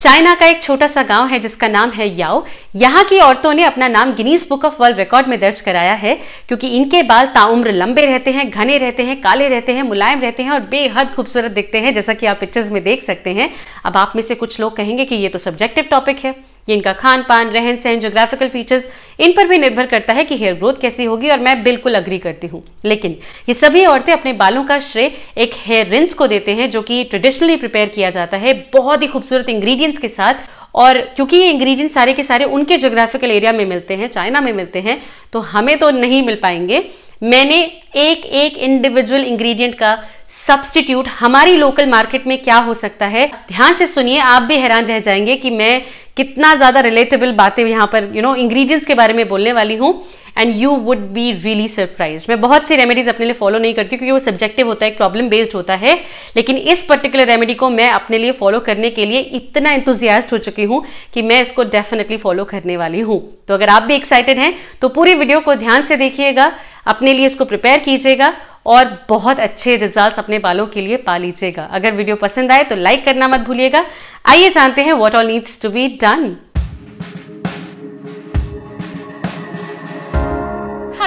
China का एक छोटा सा गांव है जिसका नाम है याओ यहाँ की औरतों ने अपना नाम Guinness book of world record में दर्ज कराया है क्योंकि इनके बाल ताउम्र लंबे रहते हैं घने रहते हैं काले रहते हैं मुलायम रहते हैं और बेहद खूबसूरत दिखते हैं जैसा कि आप पिक्चर्स में देख सकते हैं अब आप में से कुछ लोग कहेंगे कि ये तो सब्जेक्टिव टॉपिक है ये इनका खान पान रहन सहन जोग्राफिकल फीचर्स इन पर भी निर्भर करता है कि हेयर ग्रोथ कैसी होगी और मैं बिल्कुल अग्री करती हूँ लेकिन ये सभी औरतें अपने बालों का श्रेय एक हेयर रिंस को देते हैं जो कि ट्रेडिशनली प्रिपेयर किया जाता है बहुत ही खूबसूरत इंग्रेडिएंट्स के साथ और क्योंकि ये इंग्रेडिएंट सारे के सारे उनके जोग्राफिकल एरिया में मिलते हैं चाइना में मिलते हैं तो हमें तो नहीं मिल पाएंगे मैंने एक एक इंडिविजुअल इंग्रेडिएंट का सब्सटीट्यूट हमारी लोकल मार्केट में क्या हो सकता है ध्यान से सुनिए आप भी हैरान रह जाएंगे कि मैं कितना ज़्यादा रिलेटेबल बातें यहाँ पर यू नो इंग्रेडिएंट्स के बारे में बोलने वाली हूँ and you would be really surprise मैं बहुत सी रेमेडीज़ अपने लिए फॉलो नहीं करती क्योंकि वो सब्जेक्टिव होता है प्रॉब्लम बेस्ड होता है लेकिन इस पर्टिकुलर रेमेडी को मैं अपने लिए फॉलो करने के लिए इतना इंतजियास्ट हो चुकी हूँ कि मैं इसको डेफिनेटली फॉलो करने वाली हूँ तो अगर आप भी एक्साइटेड हैं तो पूरी वीडियो को ध्यान से देखिएगा अपने लिए इसको प्रिपेयर कीजिएगा और बहुत अच्छे रिजल्ट्स अपने बालों के लिए पा लीजिएगा अगर वीडियो पसंद आए तो लाइक करना मत भूलिएगा आइए जानते हैं what all needs to be done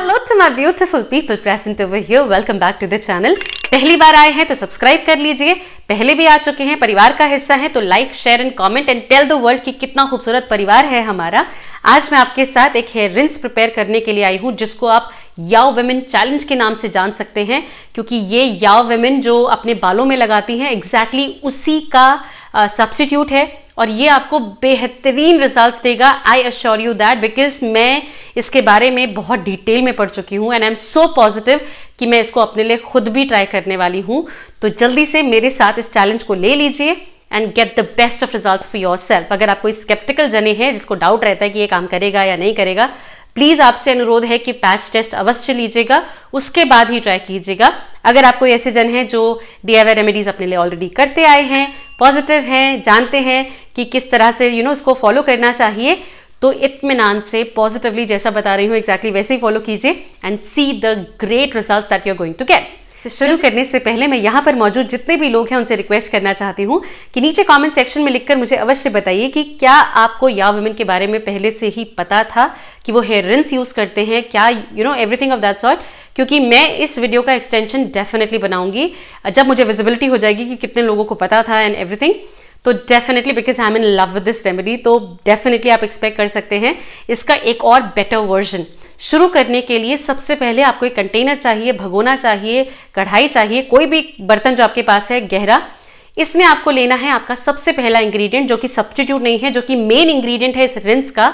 hello to my beautiful people present over here welcome back to the channel पहली बार आए हैं तो सब्सक्राइब कर लीजिए पहले भी आ चुके हैं परिवार का हिस्सा है तो like share and comment and tell the world कि कितना खूबसूरत परिवार है हमारा आज मैं आपके साथ एक हेयर रिंस प्रिपेयर करने के लिए आई हूँ जिसको आप याओ वेमेन चैलेंज के नाम से जान सकते हैं क्योंकि ये याओ वेमेन जो अपने बालों में लगाती हैं एग्जैक्टली exactly उसी का सब्सिट्यूट है और ये आपको बेहतरीन रिजल्ट्स देगा I assure you that because मैं इसके बारे में बहुत डिटेल में पढ़ चुकी हूँ and I am so positive कि मैं इसको अपने लिए खुद भी ट्राई करने वाली हूँ तो जल्दी से मेरे साथ इस चैलेंज को ले लीजिए and get the best of result for yourself अगर आप कोई स्केप्टिकल जने हैं जिसको डाउट रहता है कि ये काम करेगा या नहीं करेगा प्लीज़ आपसे अनुरोध है कि पैच टेस्ट अवश्य लीजिएगा उसके बाद ही ट्राई कीजिएगा अगर आप कोई ऐसे जन हैं जो डी आई रेमेडीज़ अपने लिए ऑलरेडी करते आए हैं पॉजिटिव हैं जानते हैं कि किस तरह से यू you नो know, इसको फॉलो करना चाहिए तो इतमान से पॉजिटिवली जैसा बता रही हूँ एग्जैक्टली exactly वैसे ही फॉलो कीजिए and see the great result that you are going to get तो शुरू करने से पहले मैं यहाँ पर मौजूद जितने भी लोग हैं उनसे रिक्वेस्ट करना चाहती हूँ कि नीचे कमेंट सेक्शन में लिखकर मुझे अवश्य बताइए कि क्या आपको या वुमेन के बारे में पहले से ही पता था कि वो हेयर रिंस यूज़ करते हैं क्या you know everything of that sort क्योंकि मैं इस वीडियो का एक्सटेंशन डेफिनेटली बनाऊंगी जब मुझे विजिबिलिटी हो जाएगी कि कितने लोगों को पता था एंड एवरीथिंग तो definitely because I am in love with this remedy तो डेफिनेटली आप एक्सपेक्ट कर सकते हैं इसका एक और बेटर वर्जन शुरू करने के लिए सबसे पहले आपको एक कंटेनर चाहिए भगोना चाहिए कढ़ाई चाहिए कोई भी बर्तन जो आपके पास है गहरा इसमें आपको लेना है आपका सबसे पहला इंग्रेडिएंट जो कि सब्सटीट्यूट नहीं है जो कि मेन इंग्रेडिएंट है इस रिंस का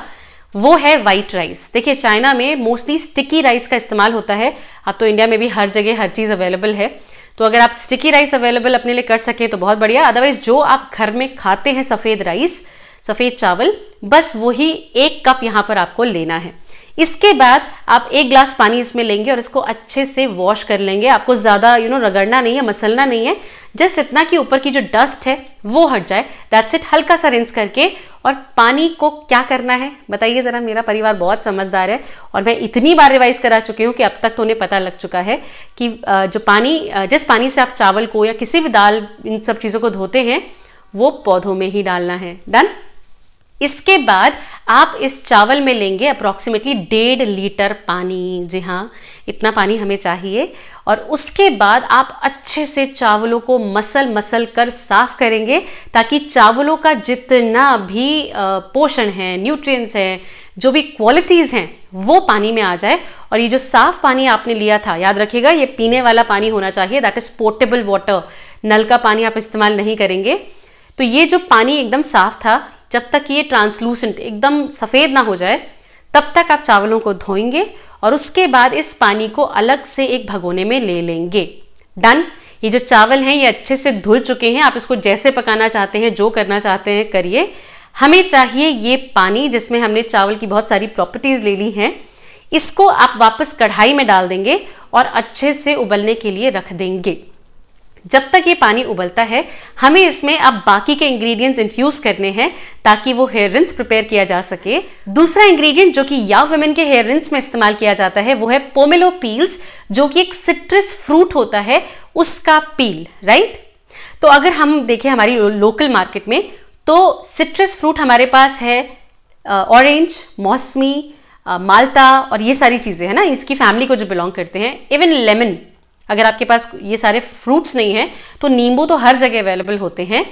वो है वाइट राइस देखिए चाइना में मोस्टली स्टिकी राइस का इस्तेमाल होता है अब तो इंडिया में भी हर जगह हर चीज़ अवेलेबल है तो अगर आप स्टिकी राइस अवेलेबल अपने लिए कर सकें तो बहुत बढ़िया अदरवाइज जो आप घर में खाते हैं सफ़ेद राइस सफ़ेद चावल बस वही एक कप यहाँ पर आपको लेना है इसके बाद आप एक ग्लास पानी इसमें लेंगे और इसको अच्छे से वॉश कर लेंगे आपको ज़्यादा यू नो रगड़ना नहीं है मसलना नहीं है जस्ट इतना कि ऊपर की जो डस्ट है वो हट जाए दैट्स इट हल्का सा रिंस करके और पानी को क्या करना है बताइए ज़रा मेरा परिवार बहुत समझदार है और मैं इतनी बार रिवाइज़ करा चुकी हूँ कि अब तक तो उन्हें पता लग चुका है कि जो पानी जिस पानी से आप चावल को या किसी भी दाल इन सब चीज़ों को धोते हैं वो पौधों में ही डालना है डन इसके बाद आप इस चावल में लेंगे अप्रॉक्सीमेटली डेढ़ लीटर पानी जी हाँ इतना पानी हमें चाहिए और उसके बाद आप अच्छे से चावलों को मसल मसल कर साफ करेंगे ताकि चावलों का जितना भी पोषण है न्यूट्रिएंट्स है जो भी क्वालिटीज़ हैं वो पानी में आ जाए और ये जो साफ़ पानी आपने लिया था याद रखिएगा ये पीने वाला पानी होना चाहिए दैट इज़ पोर्टेबल वाटर नल का पानी आप इस्तेमाल नहीं करेंगे तो ये जो पानी एकदम साफ था जब तक ये ट्रांसलूसेंट एकदम सफ़ेद ना हो जाए तब तक आप चावलों को धोएंगे और उसके बाद इस पानी को अलग से एक भगोने में ले लेंगे डन ये जो चावल हैं ये अच्छे से धुल चुके हैं आप इसको जैसे पकाना चाहते हैं जो करना चाहते हैं करिए हमें चाहिए ये पानी जिसमें हमने चावल की बहुत सारी प्रॉपर्टीज़ ले ली हैं इसको आप वापस कढ़ाई में डाल देंगे और अच्छे से उबलने के लिए रख देंगे जब तक ये पानी उबलता है हमें इसमें अब बाकी के इंग्रेडिएंट्स इंफ्यूज करने हैं ताकि वो हेयर रिंस प्रिपेयर किया जा सके दूसरा इंग्रेडिएंट जो कि या वुमेन के हेयर रिंस में इस्तेमाल किया जाता है वो है पोमेलो पील्स जो कि एक सिट्रस फ्रूट होता है उसका पील राइट तो अगर हम देखें हमारी लोकल मार्केट में तो सिट्रस फ्रूट हमारे पास है ऑरेंज मौसमी माल्टा और ये सारी चीज़ें हैं ना इसकी फैमिली को जो बिलोंग करते हैं इवन लेमन अगर आपके पास ये सारे फ्रूट्स नहीं हैं तो नींबू तो हर जगह अवेलेबल होते हैं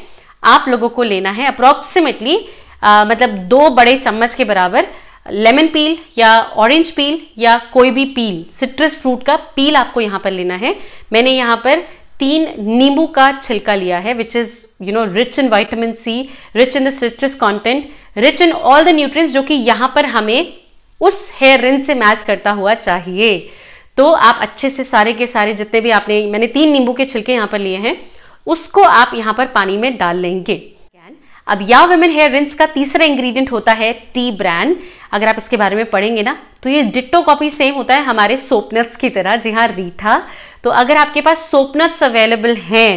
आप लोगों को लेना है अप्रॉक्सीमेटली मतलब दो बड़े चम्मच के बराबर लेमन पील या ऑरेंज पील या कोई भी पील सिट्रस फ्रूट का पील आपको यहाँ पर लेना है मैंने यहाँ पर तीन नींबू का छिलका लिया है which is you know rich in vitamin C rich in the citrus content rich in all the nutrient जो कि यहाँ पर हमें उस हेयर रिन से मैच करता हुआ चाहिए तो आप अच्छे से सारे के सारे जितने भी आपने मैंने तीन नींबू के छिलके यहाँ पर लिए हैं उसको आप यहाँ पर पानी में डाल लेंगे अब या वेमेन हेयर रिंस का तीसरा इंग्रेडिएंट होता है टी ब्रांड अगर आप इसके बारे में पढ़ेंगे ना तो ये डिट्टो कॉपी सेम होता है हमारे सोपनट्स की तरह जी हाँ रीठा तो अगर आपके पास सोपनट्स अवेलेबल हैं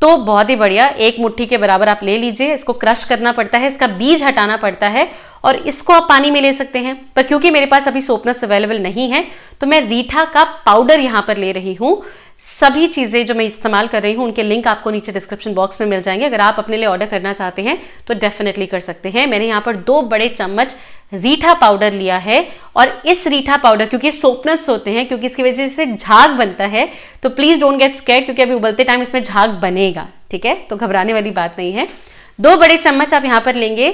तो बहुत ही बढ़िया एक मुट्ठी के बराबर आप ले लीजिए इसको क्रश करना पड़ता है इसका बीज हटाना पड़ता है और इसको आप पानी में ले सकते हैं पर क्योंकि मेरे पास अभी सोपनट्स अवेलेबल नहीं है तो मैं रीठा का पाउडर यहां पर ले रही हूं सभी चीज़ें जो मैं इस्तेमाल कर रही हूं उनके लिंक आपको नीचे डिस्क्रिप्शन बॉक्स में मिल जाएंगे अगर आप अपने लिए ऑर्डर करना चाहते हैं तो डेफिनेटली कर सकते हैं मैंने यहां पर दो बड़े चम्मच रीठा पाउडर लिया है और इस रीठा पाउडर क्योंकि सोपनट्स होते हैं क्योंकि इसकी वजह से झाग बनता है तो प्लीज़ डोंट गेट स्केट क्योंकि अभी उबलते टाइम इसमें झाग बनेगा ठीक है तो घबराने वाली बात नहीं है दो बड़े चम्मच आप यहाँ पर लेंगे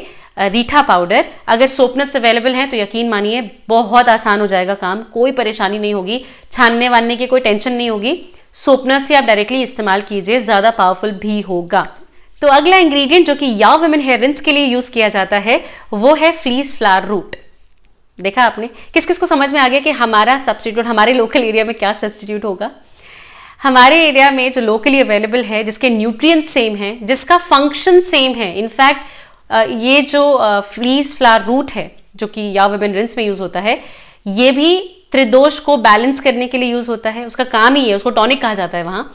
रीठा पाउडर अगर सोपनट्स अवेलेबल हैं तो यकीन मानिए बहुत आसान हो जाएगा काम कोई परेशानी नहीं होगी छानने वानने की कोई टेंशन नहीं होगी सोपनट्स से आप डायरेक्टली इस्तेमाल कीजिए ज़्यादा पावरफुल भी होगा तो अगला इंग्रेडिएंट जो कि या वेमेन हेयर रिंस के लिए यूज़ किया जाता है वो है फ्लीस फ्लावर रूट देखा आपने किस किस को समझ में आ गया कि हमारा सब्सटीट्यूट हमारे लोकल एरिया में क्या सब्सटीट्यूट होगा हमारे एरिया में जो लोकली अवेलेबल है जिसके न्यूट्रिएंट सेम है जिसका फंक्शन सेम है इनफैक्ट ये जो फ्लीस फ्लावर रूट है जो कि या वेबन रिंस में यूज़ होता है ये भी त्रिदोष को बैलेंस करने के लिए यूज़ होता है उसका काम ही है उसको टॉनिक कहा जाता है वहाँ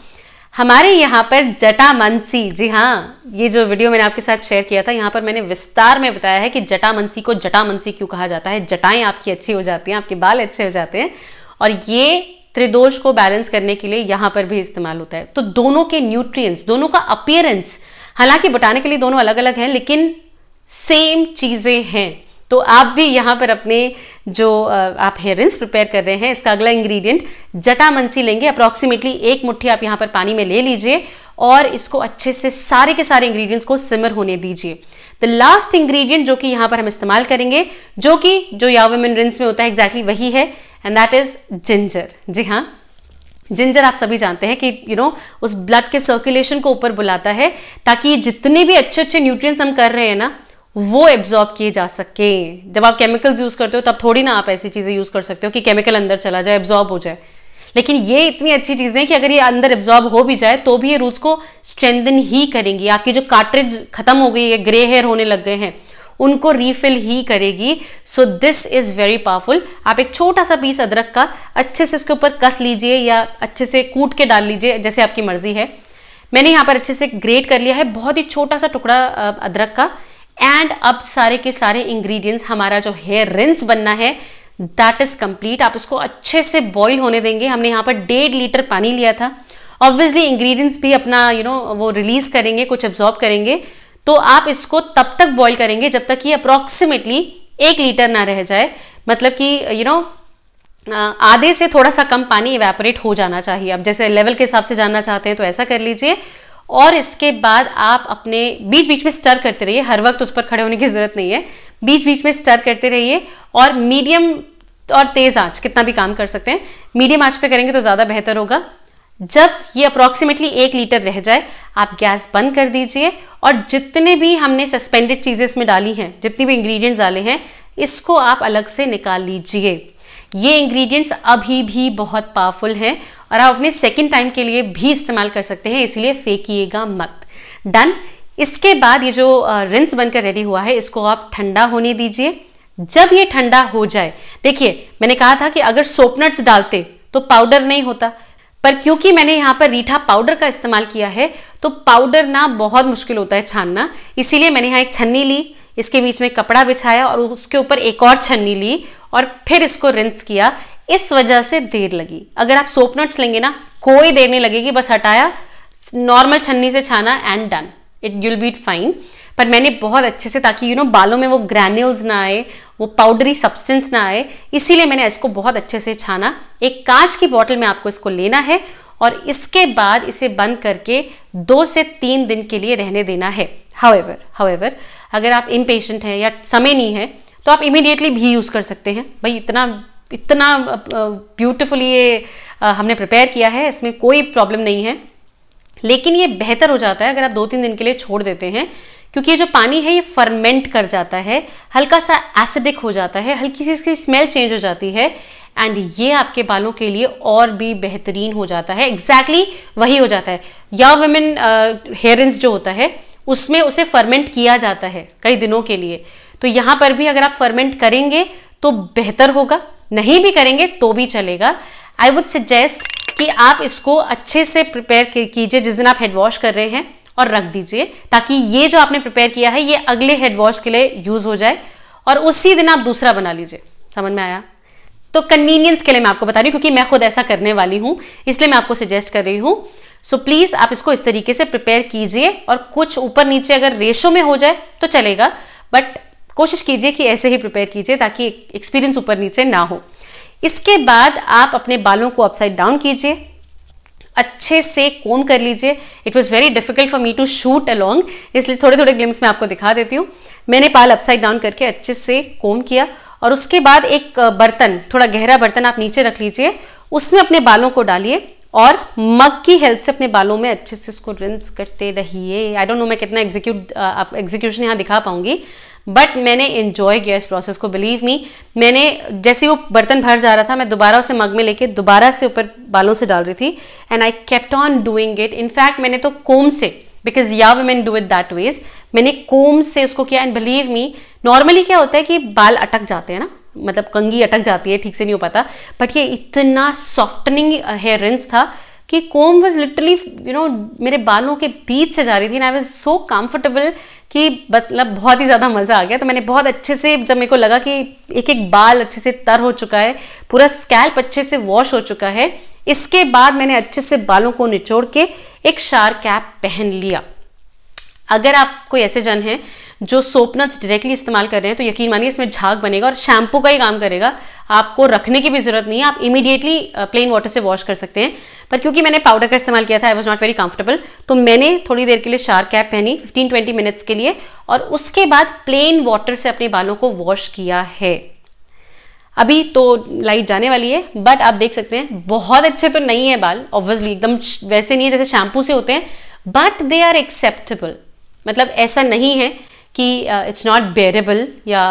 हमारे यहाँ पर जटा जी हाँ ये जो वीडियो मैंने आपके साथ शेयर किया था यहाँ पर मैंने विस्तार में बताया है कि जटा मंसी को जटा क्यों कहा जाता है जटाएं आपकी अच्छी हो जाती हैं आपके बाल अच्छे हो जाते हैं और ये त्रिदोष को बैलेंस करने के लिए यहां पर भी इस्तेमाल होता है तो दोनों के न्यूट्रिएंट्स दोनों का अपियरेंस हालांकि बटाने के लिए दोनों अलग अलग हैं लेकिन सेम चीज़ें हैं तो आप भी यहां पर अपने जो आप हेयर रिंस प्रिपेयर कर रहे हैं इसका अगला इंग्रेडिएंट जटामंसी लेंगे अप्रॉक्सीमेटली एक मुट्ठी आप यहां पर पानी में ले लीजिए और इसको अच्छे से सारे के सारे इंग्रेडिएंट्स को सिमर होने दीजिए द लास्ट इंग्रेडिएंट जो कि यहां पर हम इस्तेमाल करेंगे जो कि जो यावमिन रिंस में होता है एग्जैक्टली exactly वही है एंड दैट इज जिंजर जी हाँ जिंजर आप सभी जानते हैं कि यू you नो know, उस ब्लड के सर्कुलेशन को ऊपर बुलाता है ताकि जितने भी अच्छे अच्छे न्यूट्रिएंट्स हम कर रहे हैं ना वो एब्जॉर्ब किए जा सके जब आप केमिकल्स यूज़ करते हो तब थोड़ी ना आप ऐसी चीज़ें यूज़ कर सकते हो कि केमिकल अंदर चला जाए एब्जॉर्ब हो जाए लेकिन ये इतनी अच्छी चीज़ें हैं कि अगर ये अंदर एब्जॉर्ब हो भी जाए तो भी ये रूट्स को स्ट्रेंथन ही करेंगी आपकी जो कार्ट्रिज खत्म हो गई है ग्रे हेयर होने लग गए हैं उनको रीफिल ही करेगी so this is very powerful आप एक छोटा सा पीस अदरक का अच्छे से इसके ऊपर कस लीजिए या अच्छे से कूट के डाल लीजिए जैसे आपकी मर्ज़ी है मैंने यहाँ पर अच्छे से ग्रेट कर लिया है बहुत ही छोटा सा टुकड़ा अदरक का एंड अब सारे के सारे इंग्रेडिएंट्स हमारा जो हेयर रिंस बनना है दैट इज़ कंप्लीट आप उसको अच्छे से बॉईल होने देंगे हमने यहाँ पर डेढ़ लीटर पानी लिया था ऑब्वियसली इंग्रेडिएंट्स भी अपना यू you नो know, वो रिलीज़ करेंगे कुछ एब्जॉर्ब करेंगे तो आप इसको तब तक बॉईल करेंगे जब तक कि अप्रॉक्सीमेटली एक लीटर ना रह जाए मतलब कि यू नो आधे से थोड़ा सा कम पानी इवेपोरेट हो जाना चाहिए आप जैसे लेवल के हिसाब से जानना चाहते हैं तो ऐसा कर लीजिए और इसके बाद आप अपने बीच बीच में स्टर करते रहिए हर वक्त उस पर खड़े होने की ज़रूरत नहीं है बीच बीच में स्टर करते रहिए और मीडियम और तेज़ आंच कितना भी काम कर सकते हैं मीडियम आंच पे करेंगे तो ज़्यादा बेहतर होगा जब ये अप्रॉक्सीमेटली एक लीटर रह जाए आप गैस बंद कर दीजिए और जितने भी हमने सस्पेंडेड चीज़ें इसमें डाली हैं जितनी भी इंग्रेडिएंट्स डाले हैं इसको आप अलग से निकाल लीजिए ये इंग्रेडिएंट्स अभी भी बहुत पावरफुल हैं और आप अपने सेकेंड टाइम के लिए भी इस्तेमाल कर सकते हैं इसलिए फेंकीेगा मत डन इसके बाद ये जो रिंस बनकर रेडी हुआ है इसको आप ठंडा होने दीजिए जब ये ठंडा हो जाए देखिए मैंने कहा था कि अगर सोपनट्स डालते तो पाउडर नहीं होता पर क्योंकि मैंने यहाँ पर रीठा पाउडर का इस्तेमाल किया है तो पाउडर ना बहुत मुश्किल होता है छानना इसीलिए मैंने यहाँ एक छन्नी ली इसके बीच में कपड़ा बिछाया और उसके ऊपर एक और छन्नी ली और फिर इसको रिंस किया इस वजह से देर लगी अगर आप सोप नट्स लेंगे ना कोई देर नहीं लगेगी बस हटाया नॉर्मल छन्नी से छाना and done it will be fine पर मैंने बहुत अच्छे से ताकि यू you नो know, बालों में वो ग्रैन्यूल्स ना आए वो पाउडरी सब्सटेंस ना आए इसीलिए मैंने इसको बहुत अच्छे से छाना एक कांच की बॉटल में आपको इसको लेना है और इसके बाद इसे बंद करके दो से तीन दिन के लिए रहने देना है हावेवर हावेवर अगर आप इम्पेशेंट हैं या समय नहीं है तो आप इमीडिएटली भी यूज़ कर सकते हैं भाई इतना इतना ब्यूटिफुली ये हमने प्रिपेयर किया है इसमें कोई प्रॉब्लम नहीं है लेकिन ये बेहतर हो जाता है अगर आप दो तीन दिन के लिए छोड़ देते हैं क्योंकि ये जो पानी है ये फर्मेंट कर जाता है हल्का सा एसिडिक हो जाता है हल्की सी इसकी स्मेल चेंज हो जाती है एंड ये आपके बालों के लिए और भी बेहतरीन हो जाता है एग्जैक्टली exactly वही हो जाता है या वेमेन uh, जो होता है उसमें उसे फर्मेंट किया जाता है कई दिनों के लिए तो यहाँ पर भी अगर आप फर्मेंट करेंगे तो बेहतर होगा नहीं भी करेंगे तो भी चलेगा आई वुड सजेस्ट कि आप इसको अच्छे से प्रिपेयर कीजिए जिस दिन आप हेड वॉश कर रहे हैं और रख दीजिए ताकि ये जो आपने प्रिपेयर किया है ये अगले हेड वॉश के लिए यूज़ हो जाए और उसी दिन आप दूसरा बना लीजिए समझ में आया तो कन्वीनियंस के लिए मैं आपको बता रही हूँ क्योंकि मैं खुद ऐसा करने वाली हूँ इसलिए मैं आपको सजेस्ट कर रही हूँ सो प्लीज़ आप इसको इस तरीके से प्रिपेयर कीजिए और कुछ ऊपर नीचे अगर रेशो में हो जाए तो चलेगा बट कोशिश कीजिए कि ऐसे ही प्रिपेयर कीजिए ताकि एक्सपीरियंस ऊपर नीचे ना हो इसके बाद आप अपने बालों को अपसाइड डाउन कीजिए अच्छे से कोम कर लीजिए it was very difficult for me to shoot along इसलिए थोड़े थोड़े ग्लिम्स मैं आपको दिखा देती हूँ मैंने बाल अपसाइड डाउन करके अच्छे से कोम किया और उसके बाद एक बर्तन थोड़ा गहरा बर्तन आप नीचे रख लीजिए उसमें अपने बालों को डालिए और मग की हेल्प से अपने बालों में अच्छे से उसको रिंस करते रहिए आई डोंट नो मैं कितना एग्जीक्यूट आप एग्जीक्यूशन यहाँ दिखा पाऊंगी बट मैंने इन्जॉय किया इस प्रोसेस को बिलीव मी मैंने जैसे वो बर्तन भर जा रहा था मैं दोबारा उसे मग में लेके दोबारा से ऊपर बालों से डाल रही थी and I kept on doing it in fact मैंने तो कोम से बिकॉज या women do it that way मैंने कोम से उसको किया एंड बिलीव मी नॉर्मली क्या होता है कि बाल अटक जाते हैं ना मतलब कंगी अटक जाती है ठीक से नहीं हो पाता बट ये इतना सॉफ्टनिंग हेयर रिंस था कि comb was literally you know मेरे बालों के बीच से जा रही थी and I was so comfortable कि मतलब बहुत ही ज़्यादा मज़ा आ गया तो मैंने बहुत अच्छे से जब मेरे को लगा कि एक एक बाल अच्छे से तर हो चुका है पूरा स्कैल्प अच्छे से वॉश हो चुका है इसके बाद मैंने अच्छे से बालों को निचोड़ के एक शार कैप पहन लिया अगर आप कोई ऐसे जन हैं जो सोपनट्स डायरेक्टली इस्तेमाल कर रहे हैं तो यकीन मानिए इसमें झाग बनेगा और शैम्पू का ही काम करेगा आपको रखने की भी ज़रूरत नहीं है आप इमीडिएटली प्लेन वाटर से वॉश कर सकते हैं पर क्योंकि मैंने पाउडर का इस्तेमाल किया था I was not very comfortable तो मैंने थोड़ी देर के लिए शार कैप पहनी फिफ्टीन ट्वेंटी मिनट्स के लिए और उसके बाद प्लेन वाटर से अपने बालों को वॉश किया है अभी तो लाइट जाने वाली है बट आप देख सकते हैं बहुत अच्छे तो नहीं है बाल ऑब्वियसली एकदम वैसे नहीं है जैसे शैम्पू से होते हैं बट दे आर एक्सेप्टेबल मतलब ऐसा नहीं है कि इट्स नॉट बेरेबल या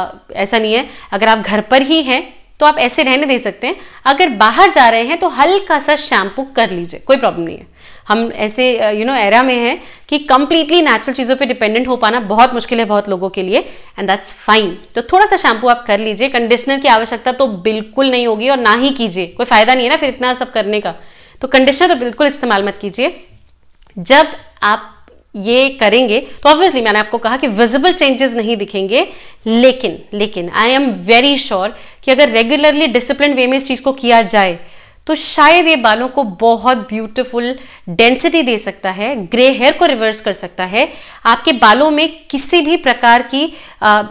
ऐसा नहीं है अगर आप घर पर ही हैं तो आप ऐसे रहने दे सकते हैं अगर बाहर जा रहे हैं तो हल्का सा शैम्पू कर लीजिए कोई प्रॉब्लम नहीं है हम ऐसे यू नो एरा में हैं कि कंप्लीटली नेचुरल चीज़ों पे डिपेंडेंट हो पाना बहुत मुश्किल है बहुत लोगों के लिए एंड दैट्स फाइन तो थोड़ा सा शैम्पू आप कर लीजिए कंडीशनर की आवश्यकता तो बिल्कुल नहीं होगी और ना ही कीजिए कोई फ़ायदा नहीं है ना फिर इतना सब करने का तो कंडीशनर तो बिल्कुल इस्तेमाल मत कीजिए जब आप ये करेंगे तो ऑब्वियसली मैंने आपको कहा कि विजिबल चेंजेस नहीं दिखेंगे लेकिन लेकिन आई एम वेरी श्योर कि अगर रेगुलरली डिसिप्लिन वे में इस चीज़ को किया जाए तो शायद ये बालों को बहुत ब्यूटीफुल डेंसिटी दे सकता है ग्रे हेयर को रिवर्स कर सकता है आपके बालों में किसी भी प्रकार की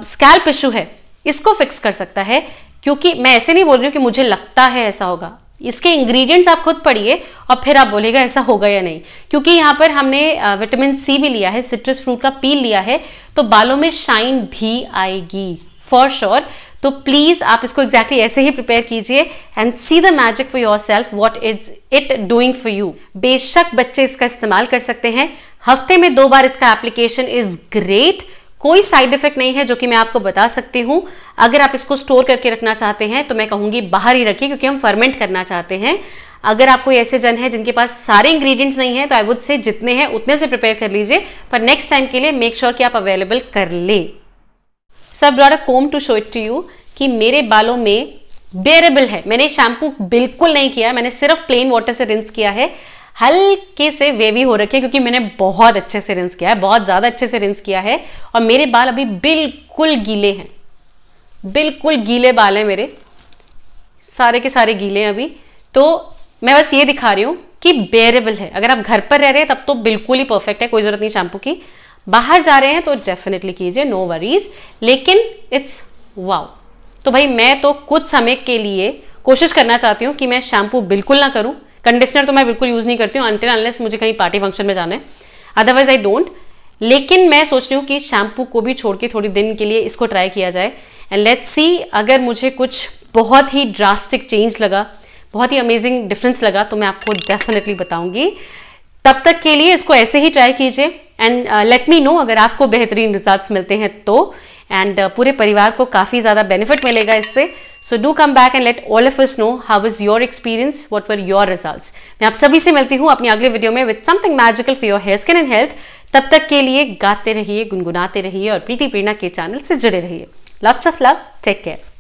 स्कैल्प इशू है इसको फिक्स कर सकता है क्योंकि मैं ऐसे नहीं बोल रही हूँ कि मुझे लगता है ऐसा होगा इसके इंग्रेडिएंट्स आप खुद पढ़िए और फिर आप बोलेगा ऐसा होगा या नहीं क्योंकि यहाँ पर हमने विटामिन सी भी लिया है सिट्रस फ्रूट का पील लिया है तो बालों में शाइन भी आएगी फॉर श्योर sure, तो प्लीज़ आप इसको एग्जैक्टली exactly ऐसे ही प्रिपेयर कीजिए and see the magic for yourself what is it doing for you बेशक बच्चे इसका इस्तेमाल कर सकते हैं हफ्ते में दो बार इसका एप्लीकेशन इज ग्रेट कोई साइड इफेक्ट नहीं है जो कि मैं आपको बता सकती हूँ अगर आप इसको स्टोर करके रखना चाहते हैं तो मैं कहूँगी बाहर ही रखिए क्योंकि हम फर्मेंट करना चाहते हैं अगर आप कोई ऐसे जन है जिनके पास सारे इंग्रेडिएंट्स नहीं है तो आई वुड से जितने हैं उतने से प्रिपेयर कर लीजिए पर नेक्स्ट टाइम के लिए मेक श्योर sure कि आप अवेलेबल कर ले so I brought a comb to show it to you कि मेरे बालों में बेरेबल है मैंने शैम्पू बिल्कुल नहीं किया मैंने सिर्फ प्लेन वाटर से रिंस किया है हल्के से वेवी हो रखे क्योंकि मैंने बहुत अच्छे से रिंस किया है बहुत ज़्यादा अच्छे से रिंस किया है और मेरे बाल अभी बिल्कुल गीले हैं बिल्कुल गीले बाल हैं मेरे सारे के सारे गीले हैं अभी तो मैं बस ये दिखा रही हूँ कि बेरेबल है अगर आप घर पर रह रहे हैं तब तो बिल्कुल ही परफेक्ट है कोई ज़रूरत नहीं शैम्पू की बाहर जा रहे हैं तो डेफिनेटली कीजिए नो वरीज लेकिन इट्स वाव तो भाई मैं तो कुछ समय के लिए कोशिश करना चाहती हूँ कि मैं शैम्पू बिल्कुल ना करूँ कंडीशनर तो मैं बिल्कुल यूज़ नहीं करती हूँ अनटिल अनलेस मुझे कहीं पार्टी फंक्शन में जाना है अदरवाइज आई डोंट लेकिन मैं सोच रही हूँ कि शैम्पू को भी छोड़ के थोड़ी दिन के लिए इसको ट्राई किया जाए एंड लेट्स सी अगर मुझे कुछ बहुत ही ड्रास्टिक चेंज लगा बहुत ही अमेजिंग डिफरेंस लगा तो मैं आपको डेफिनेटली बताऊंगी तब तक के लिए इसको ऐसे ही ट्राई कीजिए एंड लेट मी नो अगर आपको बेहतरीन रिजल्ट्स मिलते हैं तो एंड uh, पूरे परिवार को काफ़ी ज़्यादा बेनिफिट मिलेगा इससे so do come back and let all of us know how is your experience what were your result मैं आप सभी से मिलती हूँ अपनी अगले वीडियो में with something magical for your hair skin and health तब तक के लिए गाते रहिए गुनगुनाते रहिए और प्रीति प्रेरणा के चैनल से जुड़े रहिए lots of love take care